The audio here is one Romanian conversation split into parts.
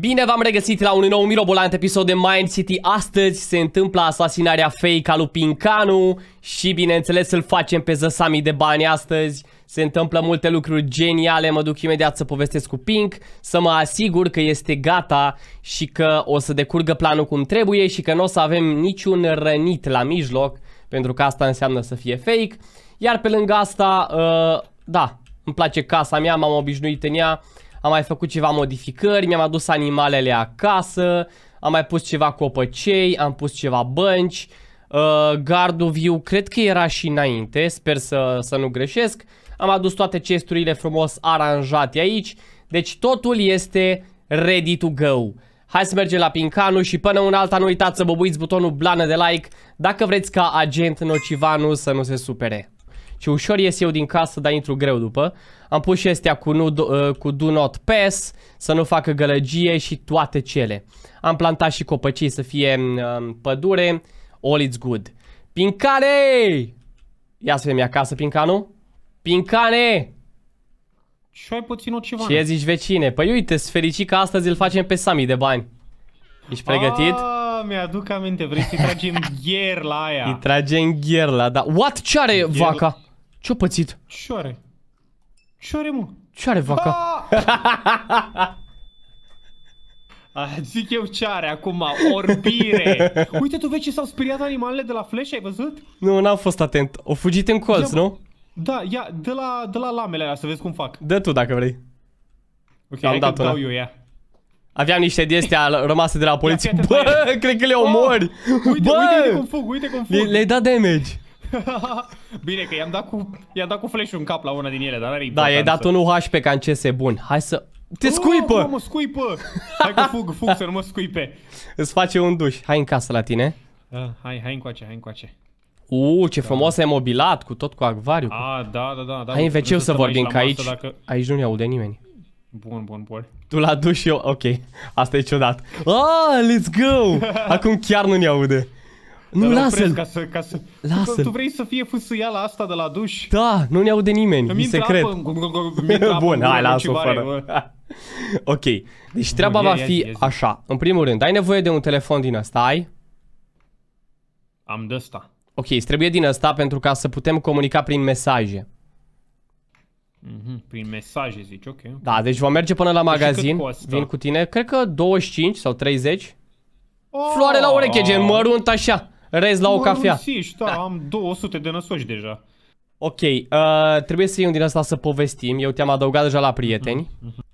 Bine v-am regăsit la un nou mirobolant episod de Mind City. Astăzi se întâmplă asasinarea fake a lui Pincanu și bineînțeles îl facem pe zăsamii de bani astăzi. Se întâmplă multe lucruri geniale, mă duc imediat să povestesc cu Pink, să mă asigur că este gata și că o să decurgă planul cum trebuie și că nu o să avem niciun rănit la mijloc, pentru că asta înseamnă să fie fake. Iar pe lângă asta, uh, da, îmi place casa mea, m-am obișnuit în ea am mai făcut ceva modificări, mi-am adus animalele acasă, am mai pus ceva copăcei, am pus ceva bănci, uh, gardul viu cred că era și înainte, sper să, să nu greșesc, am adus toate chesturile frumos aranjate aici, deci totul este ready to go. Hai să mergem la Pincanu și până un alta nu uitați să băbuiți butonul blană de like dacă vreți ca agent Nocivanu să nu se supere și ușor ies eu din casă, dar intru greu după. Am pus și astea cu, nu, uh, cu do not pass, să nu facă gălăgie și toate cele. Am plantat și copăcii să fie pădure, all it's good. Pincane! Ia să vedem acasă, Pincanu. Pincane! Și ai puțin ceva. Ce zici vecine? Păi uite, sunt fericit că astăzi îl facem pe Sami de bani. Ești pregătit? Ah, mi-aduc aminte, vrei să-i tragem gherla aia. Îi tragem gherla, da. What? Ce are Gher... vaca? Ce-o pățit? Ce are? Ce are, mă? Ce are vaca? A, zic eu ce are acum, orbire. Uite tu vezi ce s-au speriat animalele de la Flash, ai văzut? Nu, n-am fost atent. O fugit în colț, ia, nu? Da, ia, de la, de la lamele alea să vezi cum fac. Dă tu dacă vrei. Ok, am dat dau eu ea. Aveam niște diestea rămase de la poliție. Bă, cred că le omori. Oh, uite, Bă! uite cum fug, uite cum fug. Le-ai dat damage. Bine că i-am dat cu, i-am dat cu flash în cap la una din ele, dar n-are Da, i-ai dat un UHP ca în CS bun. Hai să... Te oh, scuipă! Nu, mă scuipă! Hai că fug, fug să nu mă scuipe. Îți face un duș. Hai în casă la tine. Uh, hai, hai încoace, hai încoace. Uh, ce da. frumos ai mobilat, cu tot cu acvariu. ah da, da, da. da hai în wc să vorbim, ca aici, dacă... aici nu ne aude nimeni. Bun, bun, bun. Tu la duș eu, ok. Asta e ciudat. Ah, let's go! Acum chiar nu ne aude. Nu, lasă-l. Ca să, ca să... lasă Tu vrei să fie fâsâiala asta de la duș? Da, nu ne aude nimeni. Mi secret. Apă, Bun, hai, lasă-o fără. ok, deci treaba va fi așa. În primul rând, ai nevoie de un telefon din ăsta, ai? Am de ăsta. Ok, îți trebuie din ăsta pentru ca să putem comunica prin mesaje. Mm-hmm, prin mesaje zici, ok. Da, deci vom merge până la păi magazin, vin cu tine, cred că 25 sau 30. Oh! Floare la ureche, gen mărunt așa. Rez la o cafea. și da, da, am 200 de năsoși deja. Ok, uh, trebuie să iei din asta să povestim. Eu te-am adăugat deja la prieteni. Mhm, mhm.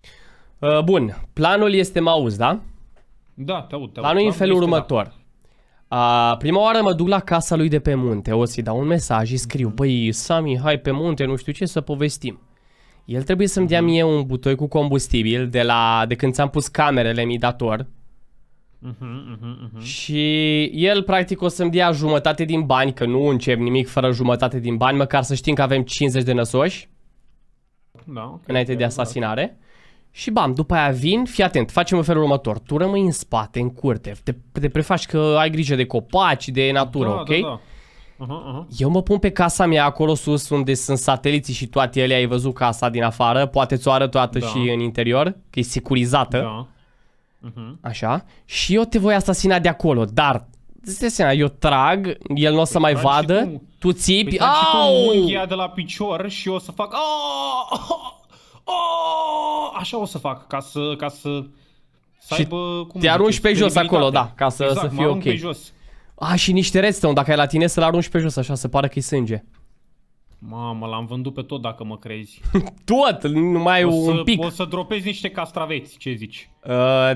Uh, bun, planul este mă auzi, da? Da, te aud, te aud. Planul e în da, felul da. următor. Da. Uh, A, prima oară mă duc la casa lui de pe munte, o să-i dau un mesaj și scriu, mhm. băi, Sami, hai pe munte, nu știu ce, să povestim. El trebuie să-mi dea mie un butoi cu combustibil de la, de când ți-am pus camerele mi dator, Uh-huh, uh-huh, Și el practic o să-mi dea jumătate din bani, că nu încep nimic fără jumătate din bani, măcar să știm că avem 50 de năsoși. Da, okay, înainte de asasinare. Da. Și bam, după aia vin, fii atent, facem în felul următor. Tu rămâi în spate, în curte, te, te prefaci că ai grijă de copaci, de natură, da, ok? Da, da. Uh-huh, uh-huh. Eu mă pun pe casa mea acolo sus unde sunt sateliții și toate ele, ai văzut casa din afară, poate ți-o arăt toată da. și în interior, că e securizată. Da. Uh-huh. Așa? Și eu te voi asasina de acolo, dar îți seama, eu trag, el nu o să păi mai vadă, tu, tu țipi, păi au! Și de la picior și o să fac, oh, așa o să fac, ca să, ca să, să și aibă, cum te arunci pe jos acolo, da, ca să, exact, să fie ok. Pe jos. A, și niște redstone, dacă ai la tine să-l arunci pe jos, așa, să pare că-i sânge. Mamă, l-am vândut pe tot dacă mă crezi. tot? Numai o să, un pic. O să dropezi niște castraveți, ce zici? Uh,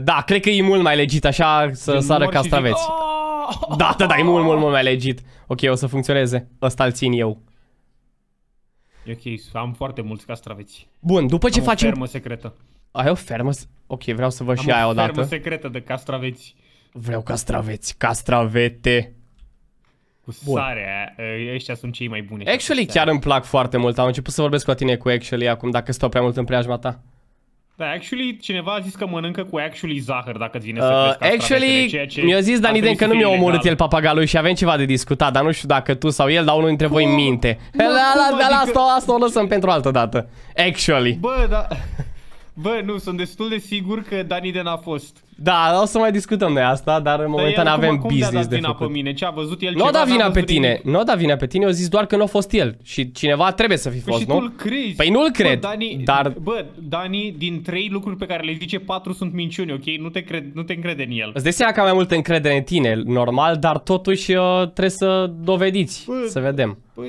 da, cred că e mult mai legit așa să Când sară castraveți. da, da, da, e mult, mult, mult mai legit. Ok, o să funcționeze. Ăsta-l țin eu. E ok, am foarte mulți castraveți. Bun, după ce am facem... o fermă secretă. Ai o fermă? Ok, vreau să vă am și aia odată. Am o fermă secretă de castraveți. Vreau castraveți, castravete cu Bun. sarea, ăștia sunt cei mai buni. Actually da. chiar îmi plac foarte mult, am început să vorbesc cu tine cu actually acum, dacă stau prea mult în preajma ta. Da, actually, cineva a zis că mănâncă cu actually zahăr, dacă ți vine uh, să crezi Actually, ce mi-a zis Daniden că nu mi-a omorât el papagalul și avem ceva de discutat, dar nu știu dacă tu sau el, dar unul dintre cum? voi minte. Da, la, la, la, adică... asta, asta o lăsăm pentru altă dată. Actually. Bă, da... Bă, nu, sunt destul de sigur că Dani Den a fost. Da, o să mai discutăm de asta, dar în momentan dar el, avem cum, business de făcut. pe mine? Ce a văzut el? Nu da vina pe tine. Nu da vina pe tine, eu zis doar că nu a fost el. Și cineva trebuie să fi păi fost, păi nu? Și tu crezi. Păi nu-l cred. Bă, Dani, dar... bă, Dani, din trei lucruri pe care le zice, patru sunt minciuni, ok? Nu te, cred, nu te încrede în el. Îți dai seama că am mai multă încredere în tine, normal, dar totuși uh, trebuie să dovediți. Bă, să vedem. Bă,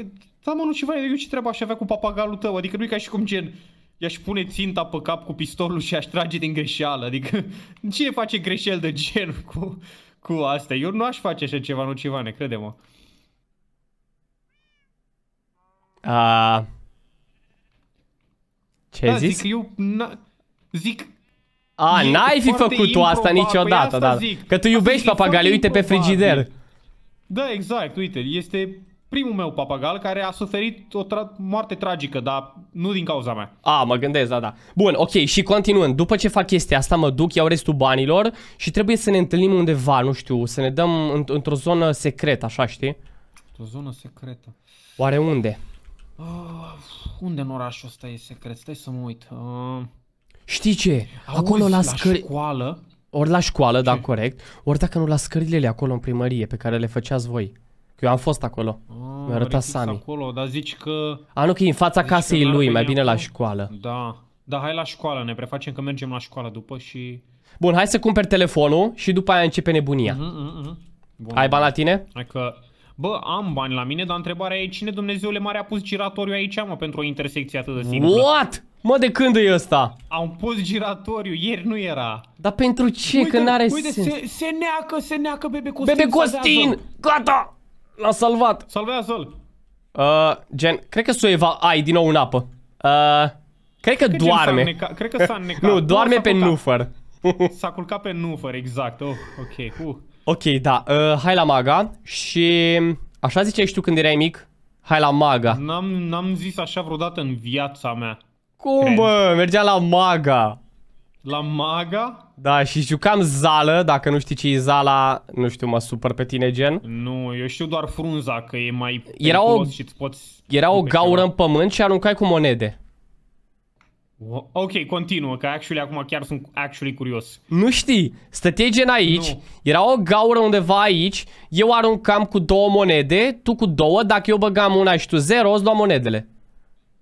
da, mă, nu ceva, eu ce treabă aș avea cu papagalul tău? Adică nu e ca și cum gen, i-aș pune ținta pe cap cu pistolul și aș trage din greșeală. Adică, cine face greșel de gen cu, cu astea? Eu nu aș face așa ceva, nu ceva, ne crede-mă. Uh, ce da, Zic, eu zic... A, n-ai fi făcut tu asta niciodată, păi da, asta da. Zic. Că tu iubești papagale, uite pe frigider. Da, exact, uite, este primul meu papagal care a suferit o tra- moarte tragică, dar nu din cauza mea. A, mă gândesc, da, da. Bun, ok, și continuând. După ce fac chestia asta, mă duc, iau restul banilor și trebuie să ne întâlnim undeva, nu știu, să ne dăm în, într-o zonă secretă, așa, știi? Într-o zonă secretă. Oare unde? Uh, unde în orașul ăsta e secret? Stai să mă uit. Uh... Știi ce? Auzi, Acolo la, scări... la școală... Ori la școală, da, ce? da, corect, ori dacă nu la scările acolo în primărie pe care le făceați voi. Eu am fost acolo. Ah, Mi-a arătat Sami. acolo, dar zici că... A, nu, că e în fața casei lui, mai bine acolo. la școală. Da. Da, hai la școală, ne prefacem că mergem la școală după și... Bun, hai să cumperi telefonul și după aia începe nebunia. Uh-huh, uh-huh. Bun, Ai bani la tine? Hai că... Bă, am bani la mine, dar întrebarea e cine Dumnezeule mare a pus giratoriu aici, mă, pentru o intersecție atât de simplă. What? Mă, de când e ăsta? Am pus giratoriu, ieri nu era. Dar pentru ce? Uite, că n-are sens. Uite, se, se neacă, se neacă bebe Costin. Bebe Costin! Gata! L-a salvat. Salvează-l. Uh, gen, cred că Sueva ai din nou în apă. Uh, cred că, cred că doarme. Cred că s-a necat. nu, doarme pe nufăr. s-a culcat pe nufăr, exact. Oh, ok. Uh. Ok, da. Uh, hai la maga și... Așa ziceai și tu când erai mic? Hai la maga. N-am zis așa vreodată în viața mea. Cum, cred. bă? Mergea la maga. La maga? Da, și jucam zală, dacă nu știi ce e zala, nu știu, mă supăr pe tine gen. Nu, eu știu doar frunza, că e mai era o, și poți... Era o gaură ceva. în pământ și aruncai cu monede. Ok, continuă, că actually acum chiar sunt actually curios. Nu știi, stăteai gen aici, nu. era o gaură undeva aici, eu aruncam cu două monede, tu cu două, dacă eu băgam una și tu zero, îți luam monedele.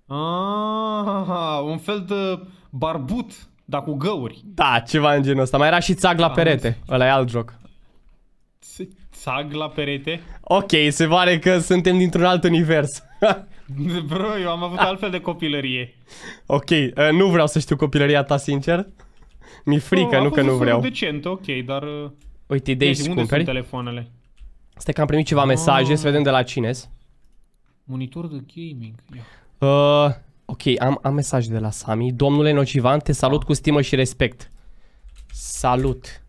Ah, un fel de barbut dar cu găuri. Da, ceva în genul ăsta. Mai era și țag la perete. Ăla e alt joc. Țag la perete? Ok, se pare că suntem dintr-un alt univers. Bro, eu am avut altfel de copilărie. Ok, uh, nu vreau să știu copilăria ta, sincer. Mi-e oh, frică, nu că nu vreau. decent, ok, dar... Uh, Uite, de aici unde sunt telefoanele? Stai că am primit ceva ah. mesaje, să vedem de la cine Monitor de gaming. Uh, Ok, am, am mesaj de la Sami. Domnule Nocivan, te salut cu stimă și respect. Salut.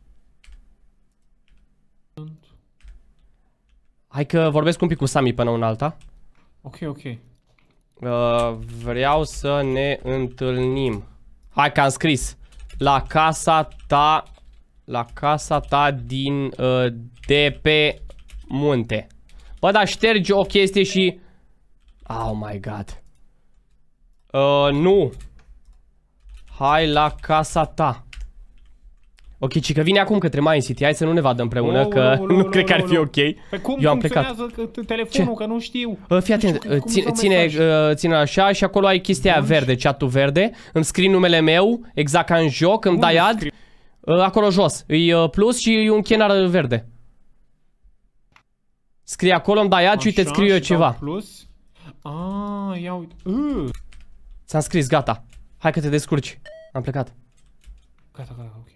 Hai că vorbesc un pic cu Sami până un alta. Ok, ok. Uh, vreau să ne întâlnim. Hai că am scris. La casa ta... La casa ta din... Uh, de pe munte. Bă, dar ștergi o chestie și... Oh my god. Uh, nu. Hai la casa ta. Ok, ci că vine acum către Main City. Hai să nu ne vadă împreună, oh, că oh, nu oh, cred că ar fi ok. Pe cum Eu am plecat. telefonul, Ce? că nu știu. Uh, fii atent, nu știu uh, cum, ține, cum ține, uh, ține așa și acolo ai chestia Bun. verde, chatul verde. Îmi scrii numele meu, exact ca în joc, îmi dai ad. acolo jos, e plus și e un chenar verde. Scrie acolo, îmi dai ad și uite, scriu eu ceva. Plus? Ah, ia uite. Uh. Ți-am scris, gata. Hai că te descurci. Am plecat. Gata, gata, ok.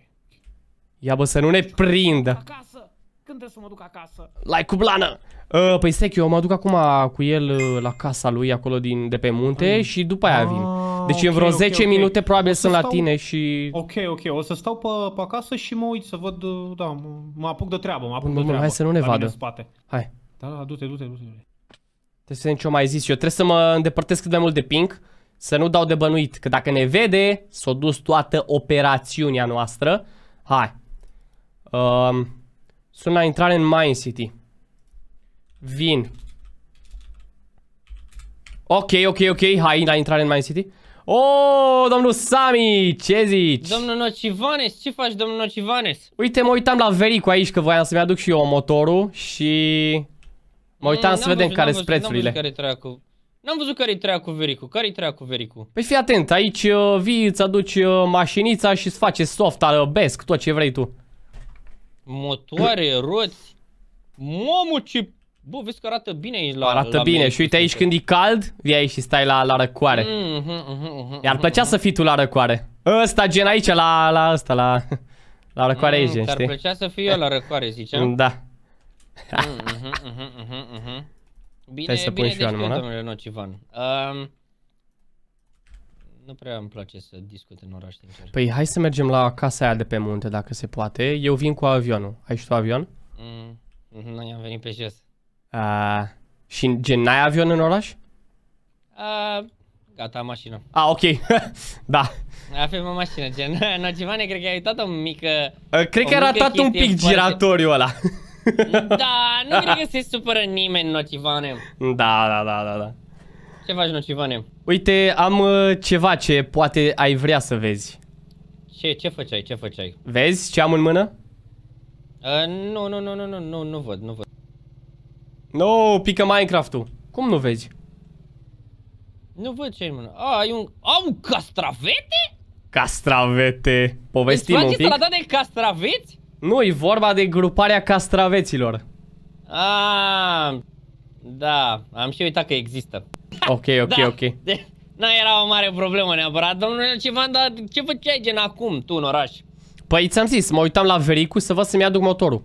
Ia bă, să nu ne prindă. Acasă. Când trebuie să mă duc acasă? La cu blană! Uh, păi stai eu mă duc acum cu el uh, la casa lui, acolo din, de pe munte Ai. Păi- și după aia vin. Ah, deci okay, în vreo 10 okay. minute probabil sunt stau... la tine și... Ok, ok, o să stau pe, pe acasă și mă uit să văd, ă, da, mă, mă apuc de treabă, mă apuc Bun, de treabă. Hai să nu ne vadă. spate. Hai. Da, da, du-te, du-te, du-te. Trebuie să nici mai zis, eu trebuie să mă îndepărtesc cât mai mult de Pink. Să nu dau de bănuit, că dacă ne vede, s-a dus toată operațiunea noastră. Hai. Um, sunt la intrare în Mine City. Vin. Ok, ok, ok, hai la intrare în Mine City. Oh, domnul Sami, ce zici? Domnul Nocivanes, ce faci, domnul Nocivanes? Uite, mă uitam la Vericu aici, că voiam să-mi aduc și eu motorul și... Mă uitam mm, să vedem care sunt prețurile. Care N-am văzut care-i treia cu vericu. care-i treia cu vericu? Păi fii atent, aici uh, vii, îți aduci uh, mașinița și îți face soft, alăbesc, tot ce vrei tu. Motoare, roți. Mamă, ce... Bă, vezi că arată bine aici la... Arată la bine și uite aici când e cald, vii aici și stai la, la răcoare. Mm -hmm, mm -hmm, I-ar mhm. plăcea mm -hmm. să fii tu la răcoare. Ăsta gen aici, la, la ăsta, la... La răcoare mm, aici, știi? Ar plăcea să fiu eu la răcoare, ziceam. Da. Mm -hmm, mm -hmm, mm -hmm. Bine, să bine pui și eu domnule Nocivan. Um, nu prea îmi place să discut în oraș, sincer. Păi hai să mergem la casa aia de pe munte, dacă se poate. Eu vin cu avionul. Ai și tu avion? Mm, mm-hmm, nu, i-am venit pe jos. Uh, și gen, n-ai avion în oraș? Uh, gata, am mașină. Ah, ok. da. Avem o mașină, gen. Nocivane, cred că ai uitat o mică... Uh, cred o că a ratat un pic giratoriu ăla. Da, nu cred că se supără nimeni, Nocivane. Da, da, da, da, da. Ce faci, Nocivane? Uite, am uh, ceva ce poate ai vrea să vezi. Ce, ce făceai, ce făceai? Vezi ce am în mână? Uh, nu, nu, nu, nu, nu, nu, nu văd, nu văd. No, pică Minecraft-ul. Cum nu vezi? Nu văd ce-i mână. A, Ai un... Au, castravete? Castravete. Povestim deci un pic. Îți de castraveți? Nu, e vorba de gruparea castraveților. Ah, da, am și uitat că există. Ok, ok, da. ok. Nu era o mare problemă neapărat, domnule Civan, dar ce făceai gen acum tu în oraș? Păi ți-am zis, mă uitam la Vericu să văd să-mi aduc motorul.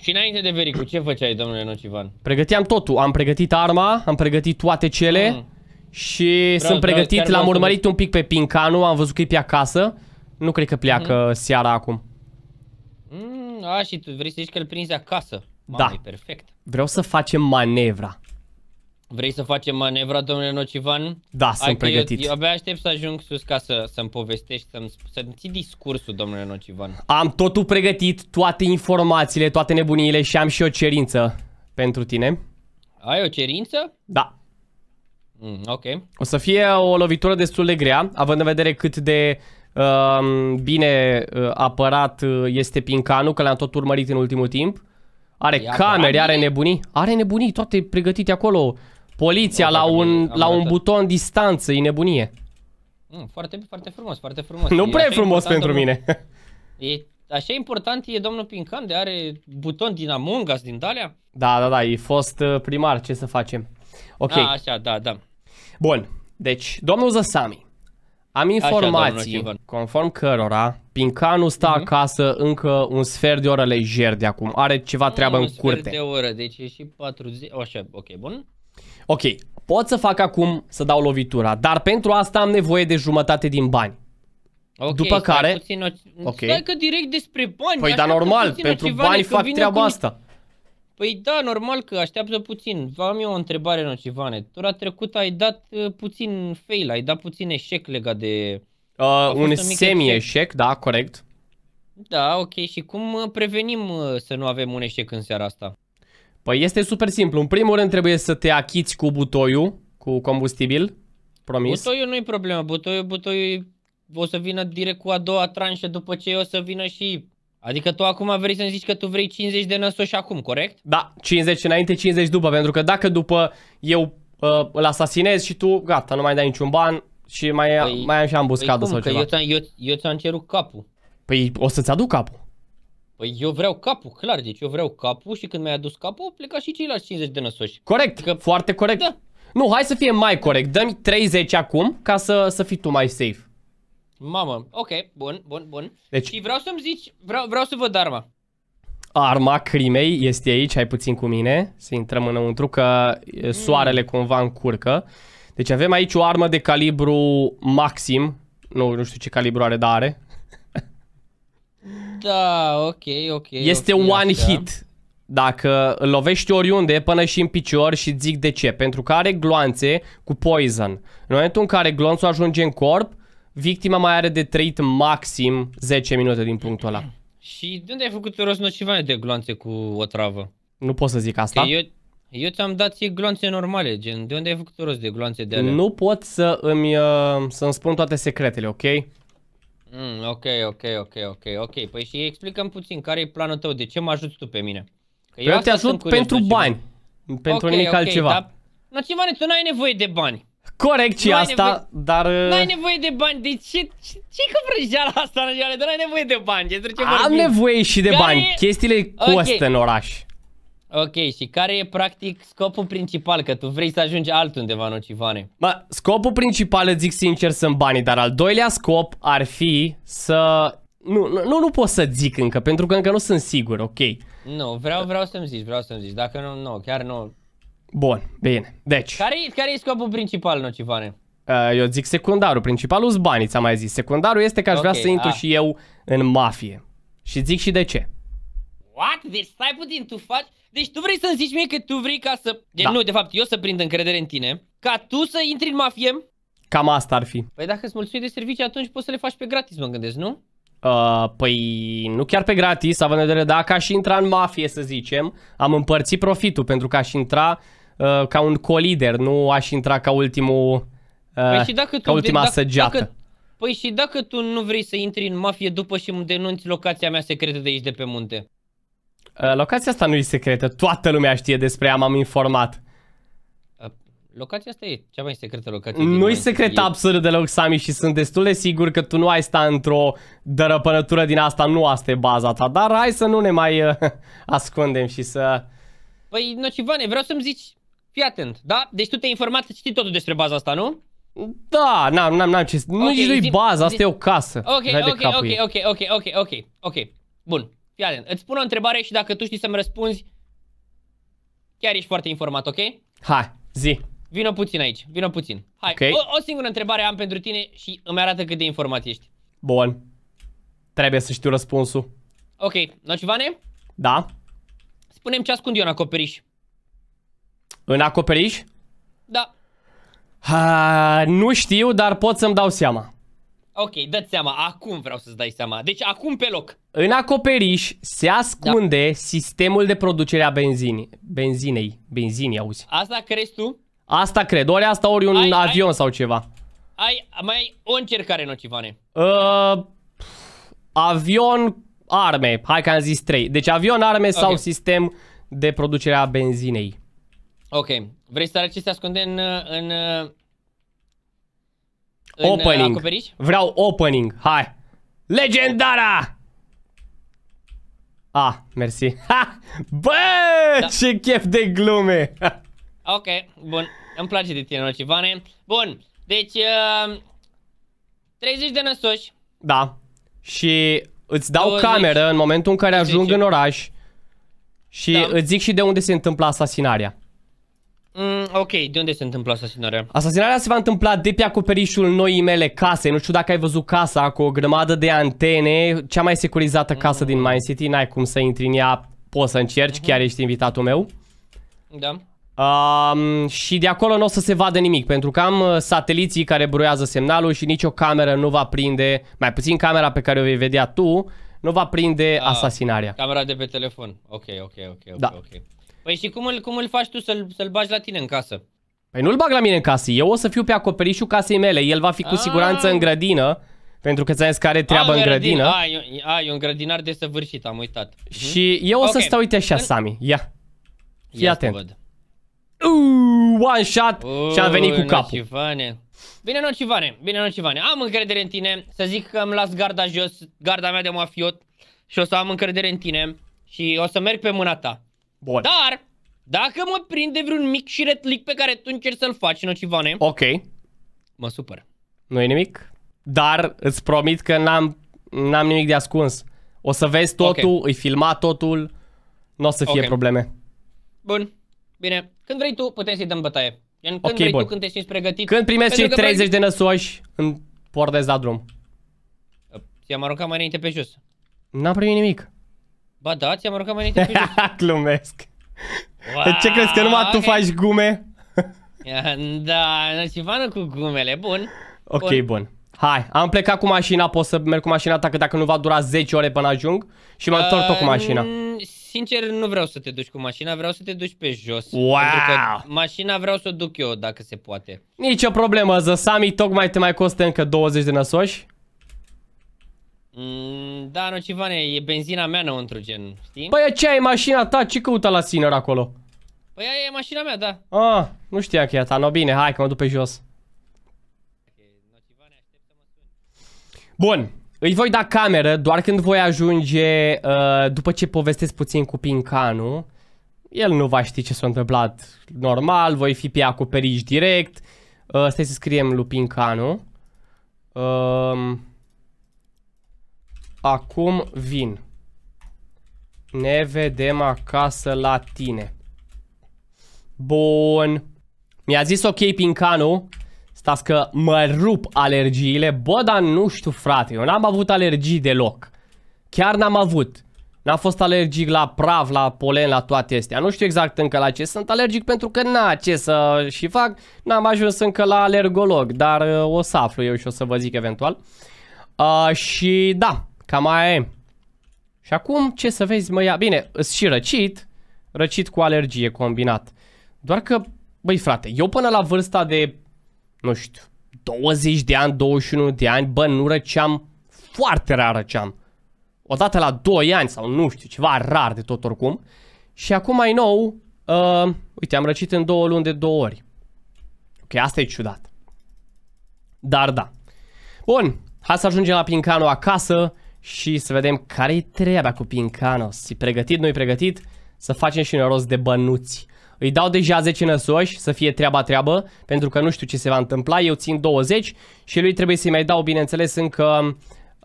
Și înainte de Vericu, ce făceai, domnule Nocivan? Pregăteam totul. Am pregătit arma, am pregătit toate cele mm. și vreau, sunt pregătit. L-am urmărit un pic pe Pincanu, am văzut că e pe acasă. Nu cred că pleacă mm. seara acum. Mm, a, și tu vrei să zici că îl prinzi acasă. Mamă, da. E perfect. Vreau să facem manevra. Vrei să facem manevra, domnule Nocivan? Da, Hai sunt pregătit. Eu, eu abia aștept să ajung sus ca să, să-mi povestești, să-mi, să-mi ții discursul, domnule Nocivan. Am totul pregătit, toate informațiile, toate nebuniile și am și o cerință pentru tine. Ai o cerință? Da. Mm, ok. O să fie o lovitură destul de grea, având în vedere cât de Bine uh, apărat uh, este Pincanu, că l-am tot urmărit în ultimul timp. Are Ia camere, are nebunii. Are nebunii, toate pregătite acolo. Poliția la un, la un buton distanță, e nebunie. Mm, foarte, foarte frumos, foarte frumos. Nu prea e frumos pentru mine. E așa important e domnul Pincan de are buton din Among Us, din Dalia? Da, da, da, e fost uh, primar, ce să facem? Ok. A, așa, da, da. Bun, deci domnul Zasami am informații Așa, doamnă, conform cărora Pincanu stă uh-huh. acasă încă un sfert de oră lejer de acum. Are ceva treabă un în curte. Un sfert de oră, deci e și 40... Așa, ok, bun. Ok, pot să fac acum să dau lovitura, dar pentru asta am nevoie de jumătate din bani. Okay, După care... Puțin o... okay. Stai că direct despre bani. Păi, dar normal, pentru bani fac treaba asta. Păi da, normal că așteaptă puțin. Am eu o întrebare nocivane. Tura trecută ai dat uh, puțin fail, ai dat puțin eșec legat de... Uh, un semi-eșec, da, corect. Da, ok. Și cum uh, prevenim uh, să nu avem un eșec în seara asta? Păi este super simplu. În primul rând trebuie să te achiți cu butoiul, cu combustibil. Promis. Butoiul nu e problemă. Butoiul, butoiul o să vină direct cu a doua tranșă după ce o să vină și Adică tu acum vrei să-mi zici că tu vrei 50 de și acum, corect? Da, 50 înainte, 50 după, pentru că dacă după eu uh, îl asasinez și tu, gata, nu mai dai niciun ban și mai, păi, mai am și păi ambuscadă păi sau ceva. Eu, eu, eu ți-am cerut capul. Păi o să-ți aduc capul. Păi eu vreau capul, clar, deci eu vreau capul și când mi-ai adus capul, pleca și ceilalți 50 de năsoși. Corect, adică, foarte corect. Da. Nu, hai să fie mai corect, dă-mi 30 acum ca să, să fii tu mai safe. Mamă, ok, bun, bun, bun. Deci... Și vreau să-mi zici, vreau, vreau să văd arma. Arma crimei este aici, ai puțin cu mine, să intrăm înăuntru, că hmm. soarele mm. cumva încurcă. Deci avem aici o armă de calibru maxim, nu, nu știu ce calibru are, dar are. Da, ok, ok. Este okay, one așa. hit. Dacă îl lovești oriunde, până și în picior și zic de ce. Pentru că are gloanțe cu poison. În momentul în care glonțul ajunge în corp, Victima mai are de trăit maxim 10 minute din punctul ăla. Și de unde ai făcut rost nocivane de gloanțe cu o travă? Nu pot să zic asta. Că eu, eu ți-am dat ție gloanțe normale, gen, de unde ai făcut rost de gloanțe de alea? Nu pot să îmi, uh, să-mi spun toate secretele, ok? Mm, ok, ok, ok, ok, ok. Păi și explicăm puțin, care e planul tău, de ce mă ajuți tu pe mine? Că eu, te ajut pentru bani, pentru okay, nimic okay, altceva. Dar... Nocivane, tu n-ai nevoie de bani. Corect și asta, nevoie... Uh, dar... Nu ai nevoie de bani, de ce? Ce că vrăjeala asta, Răjale? nu ai nevoie de bani, despre ce vorbim? Am nevoie și de care... bani, chestiile costă okay. în oraș. Ok, și care e practic scopul principal? Că tu vrei să ajungi altundeva în Ocivane. Mă, scopul principal, îți zic sincer, sunt banii, dar al doilea scop ar fi să... Nu, nu, nu pot să zic încă, pentru că încă nu sunt sigur, ok? Nu, vreau, vreau să-mi zici, vreau să-mi zici. Dacă nu, nu, chiar nu, Bun, bine. Deci... Care-i care scopul principal, Nocivane? Uh, eu zic secundarul. Principalul sunt banii, ți-am mai zis. Secundarul este că aș okay, vrea să intru a. și eu în mafie. Și zic și de ce. What? Deci stai puțin, tu faci... Deci tu vrei să-mi zici mie că tu vrei ca să... de deci da. nu, de fapt, eu să prind încredere în tine, ca tu să intri în mafie? Cam asta ar fi. Păi dacă îți mulțumesc de servicii, atunci poți să le faci pe gratis, mă gândesc, nu? Uh, păi nu chiar pe gratis, având în vedere, dacă aș intra în mafie, să zicem, am împărțit profitul, pentru că aș intra Uh, ca un colider, nu aș intra ca ultimul uh, păi și dacă tu ca ultima de, dacă, săgeată. Dacă, păi și dacă tu nu vrei să intri în mafie după și îmi denunți locația mea secretă de aici de pe munte? Uh, locația asta nu e secretă, toată lumea știe despre ea, m-am informat. locația asta e cea mai secretă locație. Nu e secret e... absolut deloc, Sami, și sunt destul de sigur că tu nu ai sta într-o dărăpănătură din asta, nu asta e baza ta, dar hai să nu ne mai uh, ascundem și să... Păi, Nocivane, vreau să-mi zici Fii atent, da? Deci tu te-ai informat, știi totul despre baza asta, nu? Da, n-am, n-am, n-am ce... Okay, nu nici nu baza, asta e o casă. Ok, ok, ok, ok, ok, ok, ok, ok. Bun, fii atent. Îți pun o întrebare și dacă tu știi să-mi răspunzi, chiar ești foarte informat, ok? Hai, zi. Vino puțin aici, vino puțin. Hai, okay. o, o singură întrebare am pentru tine și îmi arată cât de informat ești. Bun. Trebuie să știu răspunsul. Ok, nocivane? Da. Spunem ce ascund eu în acoperiș. În acoperiș? Da. Ha, nu știu, dar pot să-mi dau seama. Ok, dă seama. Acum vreau să-ți dai seama. Deci acum pe loc. În acoperiș se ascunde da. sistemul de producere a benzinii. Benzinei. Benzinii, auzi. Asta crezi tu? Asta cred. Ori asta, ori un ai, avion ai, sau ceva. Ai, mai ai o încercare nocivane. Uh, ă, avion, arme. Hai că am zis trei. Deci avion, arme okay. sau sistem de producere a benzinei. Ok. Vrei să arăt ce se ascunde în... în în opening. Acoperiș? Vreau opening. Hai. Legendara! A, ah, mersi. Ha! Bă, da. ce chef de glume! ok, bun. Îmi place de tine, Nocivane. Bun, deci... Uh, 30 de năsoși. Da. Și îți dau 20, cameră în momentul în care 20. ajung în oraș. Și da. îți zic și de unde se întâmplă asasinarea. Mm, ok, de unde se întâmplă asasinarea? Asasinarea se va întâmpla de pe acoperișul noii mele case. Nu știu dacă ai văzut casa cu o grămadă de antene, cea mai securizată mm. casă mm. din Mine City. N-ai cum să intri în ea, poți să încerci, mm -hmm. chiar ești invitatul meu. Da. Um, și de acolo nu o să se vadă nimic, pentru că am uh, sateliții care bruiază semnalul și nicio cameră nu va prinde, mai puțin camera pe care o vei vedea tu, nu va prinde ah, asasinarea. Camera de pe telefon. Ok, ok, ok, ok. Da. okay. Păi și cum îl, cum îl faci tu să-l să bagi la tine în casă? Păi nu-l bag la mine în casă, eu o să fiu pe acoperișul casei mele, el va fi cu ah. siguranță în grădină, pentru că ți ai zis treabă ah, în grădină. A, e, un grădinar de săvârșit, am uitat. Mhm. Și eu o să stau, uite așa, Sami, ia. Fii ia atent. Uuu, one shot Uuu, și am venit cu capul. Nocivane. Bine, Nocivane, bine, Nocivane. Am încredere în tine, să zic că îmi las garda jos, garda mea de mafiot și o să am încredere în tine și o să merg pe mâna ta. Bun. Dar, dacă mă prinde vreun mic și retlic pe care tu încerci să-l faci, nocivane, Ok. mă supăr. Nu e nimic. Dar îți promit că n-am, n-am nimic de ascuns. O să vezi totul, okay. îi filma totul. Nu o să fie okay. probleme. Bun, bine. Când vrei tu, putem să-i dăm bătaie. când okay, vrei bun. tu, când te simți pregătit. Când primești cei 30 de năsoși, îmi pornesc la drum. Ă, ți am aruncat mai înainte pe jos. N-am primit nimic. Ba da, ți-am aruncat mai înainte pe jos. Glumesc. Wow, ce crezi că numai okay. tu faci gume? da, nocivană cu gumele, bun. Ok, bun. bun. Hai, am plecat cu mașina, pot să merg cu mașina ta, că dacă nu va dura 10 ore până ajung și mă uh, întorc tot cu mașina. Sincer, nu vreau să te duci cu mașina, vreau să te duci pe jos. Wow! mașina vreau să o duc eu, dacă se poate. Nici o problemă, Zăsami, tocmai te mai costă încă 20 de năsoși. Mm, da, nu, Civane, e benzina mea înăuntru, gen, știi? Păi aceea e mașina ta, ce căuta la sinăr acolo? Păi aia e mașina mea, da. Ah, nu știam că e a ta, no bine, hai că mă duc pe jos. Bun, îi voi da cameră doar când voi ajunge, uh, după ce povestesc puțin cu Pincanu. El nu va ști ce s-a întâmplat normal, voi fi pe acoperiș direct. Uh, stai să scriem lui Pincanu. Uh, Acum vin. Ne vedem acasă la tine. Bun. Mi-a zis ok Pincanu. Stați că mă rup alergiile. Bă, dar nu știu, frate. Eu n-am avut alergii deloc. Chiar n-am avut. N-am fost alergic la praf, la polen, la toate astea. Nu știu exact încă la ce sunt alergic pentru că n-a ce să și fac. N-am ajuns încă la alergolog, dar uh, o să aflu eu și o să vă zic eventual. Uh, și da, Cam aia e. Și acum, ce să vezi, mă ia... Bine, îs și răcit, răcit cu alergie combinat. Doar că, băi frate, eu până la vârsta de, nu știu, 20 de ani, 21 de ani, bă, nu răceam, foarte rar răceam. Odată la 2 ani sau nu știu, ceva rar de tot oricum. Și acum mai nou, uh, uite, am răcit în două luni de două ori. Ok, asta e ciudat. Dar da. Bun, hai să ajungem la Pincano acasă și să vedem care-i treaba cu Pincanos. E pregătit, nu-i pregătit? Să facem și noi rost de bănuți. Îi dau deja 10 năsoși să fie treaba-treabă, pentru că nu știu ce se va întâmpla. Eu țin 20 și lui trebuie să-i mai dau, bineînțeles, încă...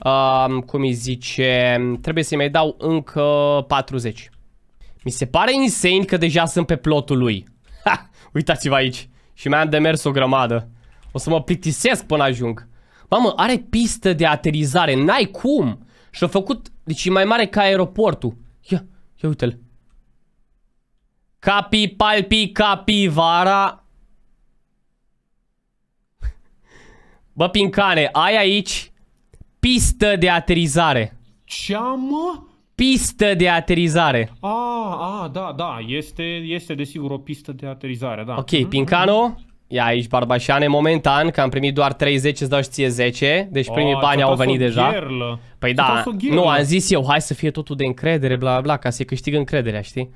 Uh, cum îi zice... Trebuie să-i mai dau încă 40. Mi se pare insane că deja sunt pe plotul lui. Ha! Uitați-vă aici. Și mai am de mers o grămadă. O să mă plictisesc până ajung. Mamă, are pistă de aterizare. N-ai cum. Și a făcut, deci e mai mare ca aeroportul. Ia, ia uite-l. Capi, palpi, capivara. Bă, pincane, ai aici pistă de aterizare. Ce mă? Pistă de aterizare. A, a, da, da, este, este desigur o pistă de aterizare, da. Ok, mhm, Pincano. Mm -hmm. Ia aici Barbașane, momentan, că am primit doar 30, îți dau și ție 10, deci primii oh, bani au venit deja. Păi da, nu, am zis eu, hai să fie totul de încredere, bla bla, ca să i câștig încrederea, știi?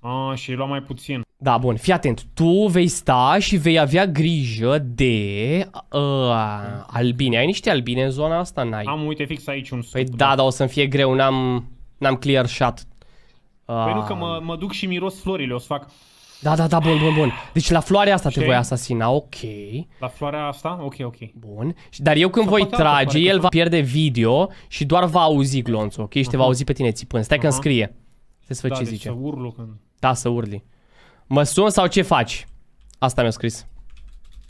Ah, și lua mai puțin. Da, bun, fii atent, tu vei sta și vei avea grijă de uh, albine. Ai niște albine în zona asta? N-ai. Am, uite, fix aici un păi sub. Păi da, dar o să-mi fie greu, n-am clear shot. Păi nu, că ah. mă, mă duc și miros florile, o să fac... Da, da, da, bun, bun, bun. Deci la floarea asta te voi asasina, ok. La floarea asta? Ok, ok. Bun. Dar eu când voi trage, el va pierde video și doar va auzi glonțul, ok? Și uh -huh. te va auzi pe tine țipând. Stai uh -huh. că îmi scrie. Să da, ce deci zice. să urlu când... Da, să urli. Mă sun sau ce faci? Asta mi-a scris.